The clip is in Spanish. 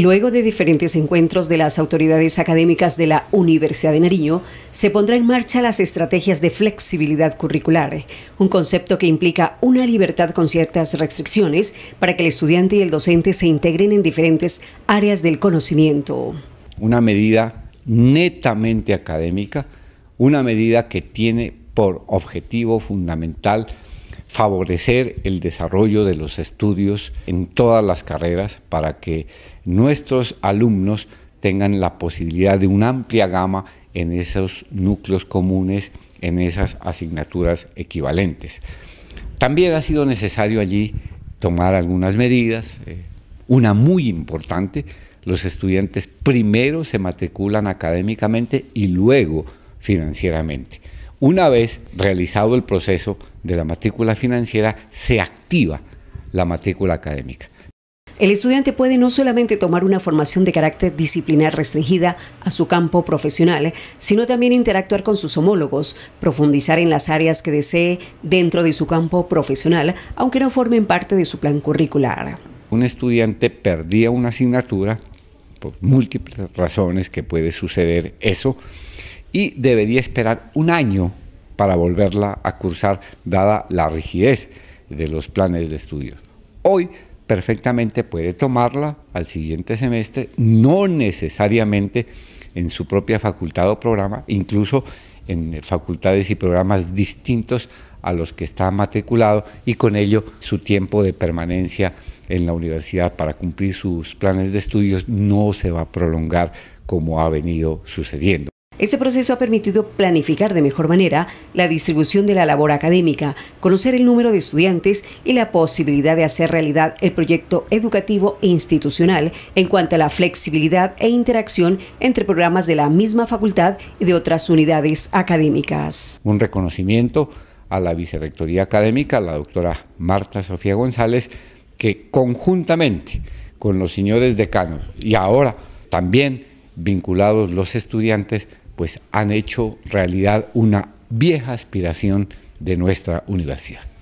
Luego de diferentes encuentros de las autoridades académicas de la Universidad de Nariño, se pondrá en marcha las estrategias de flexibilidad curricular, un concepto que implica una libertad con ciertas restricciones para que el estudiante y el docente se integren en diferentes áreas del conocimiento. Una medida netamente académica, una medida que tiene por objetivo fundamental favorecer el desarrollo de los estudios en todas las carreras para que nuestros alumnos tengan la posibilidad de una amplia gama en esos núcleos comunes, en esas asignaturas equivalentes. También ha sido necesario allí tomar algunas medidas, eh, una muy importante, los estudiantes primero se matriculan académicamente y luego financieramente. Una vez realizado el proceso de la matrícula financiera, se activa la matrícula académica. El estudiante puede no solamente tomar una formación de carácter disciplinar restringida a su campo profesional, sino también interactuar con sus homólogos, profundizar en las áreas que desee dentro de su campo profesional, aunque no formen parte de su plan curricular. Un estudiante perdía una asignatura por múltiples razones que puede suceder eso y debería esperar un año para volverla a cursar, dada la rigidez de los planes de estudios. Hoy perfectamente puede tomarla al siguiente semestre, no necesariamente en su propia facultad o programa, incluso en facultades y programas distintos a los que está matriculado y con ello su tiempo de permanencia en la universidad para cumplir sus planes de estudios no se va a prolongar como ha venido sucediendo. Este proceso ha permitido planificar de mejor manera la distribución de la labor académica, conocer el número de estudiantes y la posibilidad de hacer realidad el proyecto educativo e institucional en cuanto a la flexibilidad e interacción entre programas de la misma facultad y de otras unidades académicas. Un reconocimiento a la Vicerrectoría Académica, la doctora Marta Sofía González, que conjuntamente con los señores decanos y ahora también vinculados los estudiantes, pues han hecho realidad una vieja aspiración de nuestra universidad.